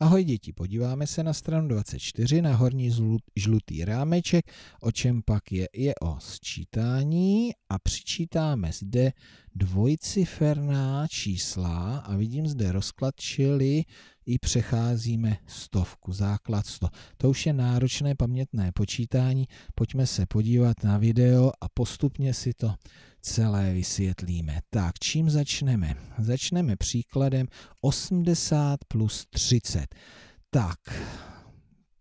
Ahoj děti, podíváme se na stranu 24 na horní žlutý rámeček, o čem pak je, je o sčítání a přičítáme zde dvojciferná čísla a vidím zde rozklad čili i přecházíme stovku, základ 100. To už je náročné pamětné počítání, pojďme se podívat na video a postupně si to celé vysvětlíme. Tak, čím začneme? Začneme příkladem 80 plus 30. Tak,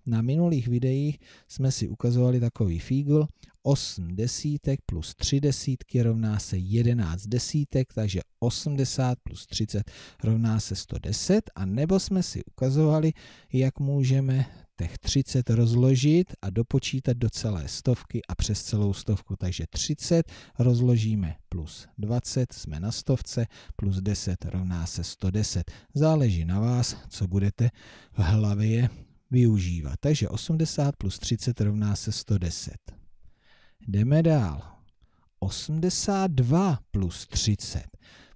na minulých videích jsme si ukazovali takový fígl, 8 desítek plus 3 desítky rovná se 11 desítek, takže 80 plus 30 rovná se 110 a nebo jsme si ukazovali, jak můžeme těch 30 rozložit a dopočítat do celé stovky a přes celou stovku. Takže 30 rozložíme plus 20, jsme na stovce, plus 10 rovná se 110. Záleží na vás, co budete v hlavě využívat. Takže 80 plus 30 rovná se 110. Jdeme dál. 82 plus 30.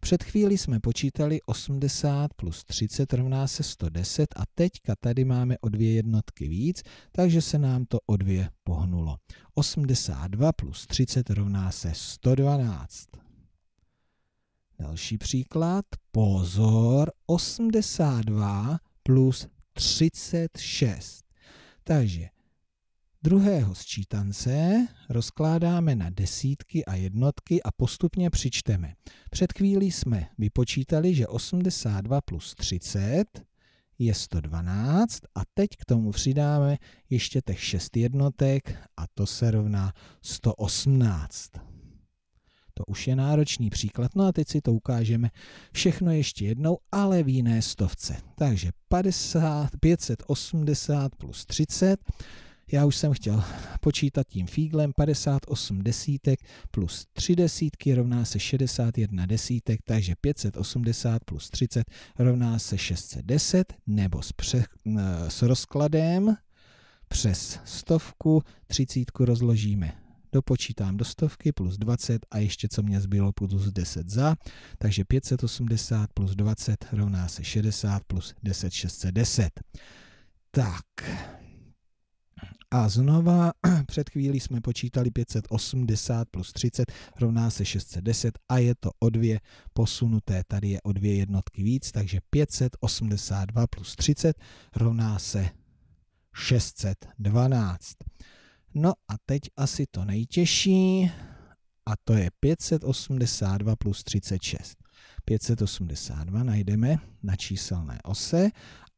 Před chvílí jsme počítali 80 plus 30 rovná se 110 a teďka tady máme o dvě jednotky víc, takže se nám to o dvě pohnulo. 82 plus 30 rovná se 112. Další příklad. Pozor, 82 plus 36. Takže druhého sčítance rozkládáme na desítky a jednotky a postupně přičteme. Před chvílí jsme vypočítali, že 82 plus 30 je 112 a teď k tomu přidáme ještě těch 6 jednotek a to se rovná 118. To už je náročný příklad, no a teď si to ukážeme všechno ještě jednou, ale v jiné stovce. Takže 50, 580 plus 30, já už jsem chtěl počítat tím fíglem 58 desítek plus 3 desítky rovná se 61 desítek, takže 580 plus 30 rovná se 610, nebo s, pře, eh, s rozkladem přes stovku třicítku rozložíme dopočítám do stovky plus 20 a ještě co mě zbylo plus 10 za, takže 580 plus 20 rovná se 60 plus 10 610. Tak, a znova před chvílí jsme počítali 580 plus 30 rovná se 610 a je to o dvě posunuté. Tady je o dvě jednotky víc, takže 582 plus 30 rovná se 612. No a teď asi to nejtěžší, a to je 582 plus 36. 582 najdeme na číselné ose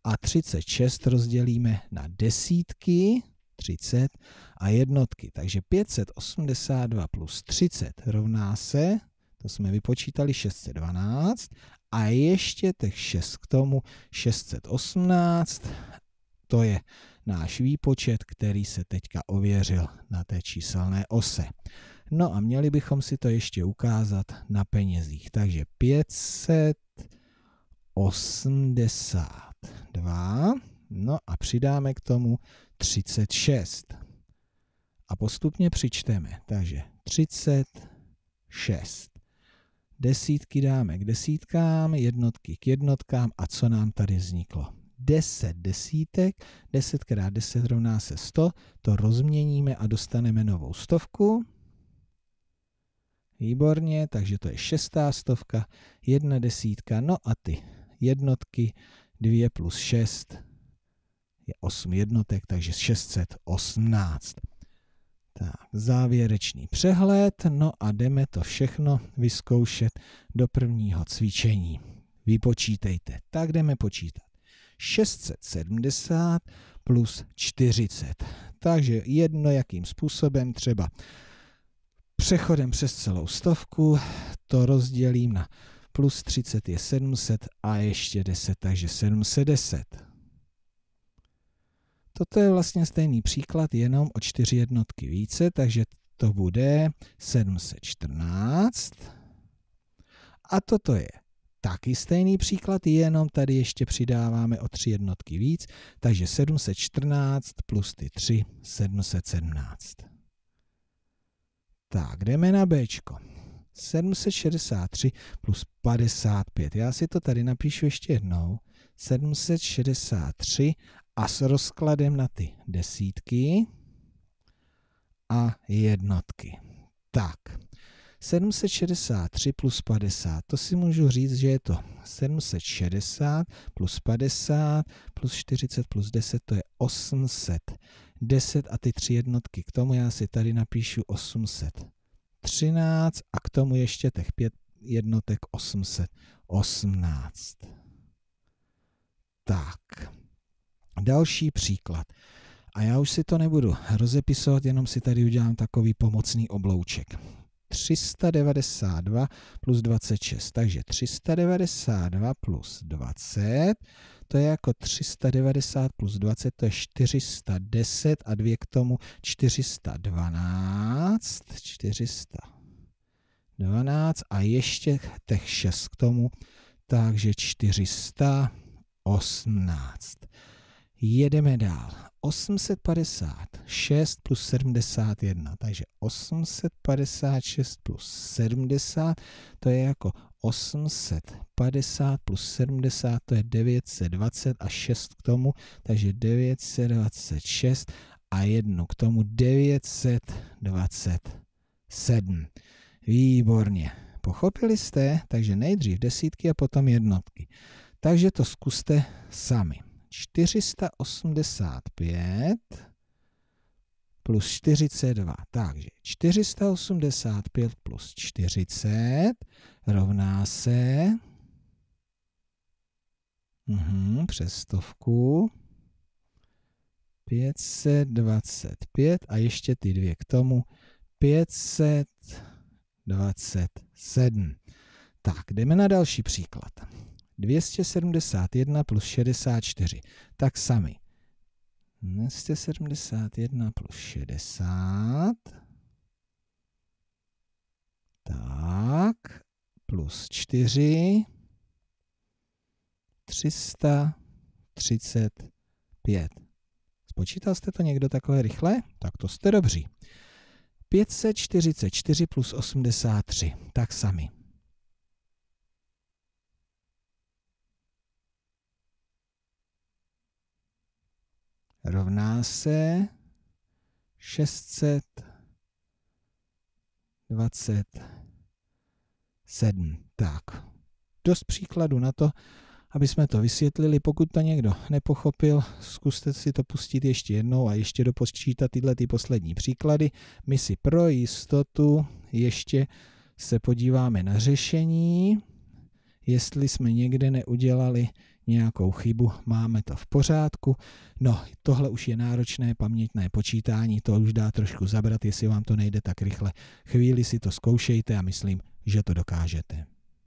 a 36 rozdělíme na desítky, 30 a jednotky. Takže 582 plus 30 rovná se, to jsme vypočítali 612 a ještě těch 6 k tomu 618 to je náš výpočet, který se teďka ověřil na té číselné ose. No a měli bychom si to ještě ukázat na penězích. Takže 582, no a přidáme k tomu 36. A postupně přičteme, takže 36. Desítky dáme k desítkám, jednotky k jednotkám a co nám tady vzniklo? 10 desítek, 10 krát 10 rovná se 100, to rozměníme a dostaneme novou stovku. Výborně, takže to je šestá stovka, jedna desítka, no a ty jednotky, 2 plus 6 je 8 jednotek, takže 618. Tak, závěrečný přehled, no a jdeme to všechno vyzkoušet do prvního cvičení. Vypočítejte, tak jdeme počítat. 670 plus 40. Takže jedno jakým způsobem, třeba přechodem přes celou stovku, to rozdělím na plus 30 je 700 a ještě 10, takže 710. Toto je vlastně stejný příklad, jenom o 4 jednotky více, takže to bude 714. A toto je taky stejný příklad, jenom tady ještě přidáváme o tři jednotky víc, takže 714 plus ty 3, 717. Tak, jdeme na B. 763 plus 55. Já si to tady napíšu ještě jednou. 763 a s rozkladem na ty desítky a jednotky. Tak, 763 plus 50, to si můžu říct, že je to 760 plus 50 plus 40 plus 10, to je 810 a ty tři jednotky. K tomu já si tady napíšu 813 a k tomu ještě těch pět jednotek 818. Tak, další příklad. A já už si to nebudu rozepisovat, jenom si tady udělám takový pomocný oblouček. 392 plus 26. Takže 392 plus 20, to je jako 390 plus 20, to je 410 a dvě k tomu 412, 412 a ještě těch 6 k tomu, takže 418. Jedeme dál. 856 plus 71, takže 856 plus 70, to je jako 850 plus 70, to je 920 a 6 k tomu, takže 926 a 1 k tomu 927. Výborně. Pochopili jste? Takže nejdřív desítky a potom jednotky. Takže to zkuste sami. 485 plus 42. Takže 485 plus 40 rovná se uhum, přes stovku 525 a ještě ty dvě k tomu 527. Tak, jdeme na další příklad. 271 plus 64. Tak sami. 271 plus 60. Tak. Plus 4. 335. Spočítal jste to někdo takhle rychle? Tak to jste dobří. 544 plus 83. Tak sami. rovná se 627. Tak, dost příkladů na to, aby jsme to vysvětlili. Pokud to někdo nepochopil, zkuste si to pustit ještě jednou a ještě dopočítat tyhle ty poslední příklady. My si pro jistotu ještě se podíváme na řešení, jestli jsme někde neudělali nějakou chybu, máme to v pořádku. No, tohle už je náročné pamětné počítání, to už dá trošku zabrat, jestli vám to nejde tak rychle. Chvíli si to zkoušejte a myslím, že to dokážete.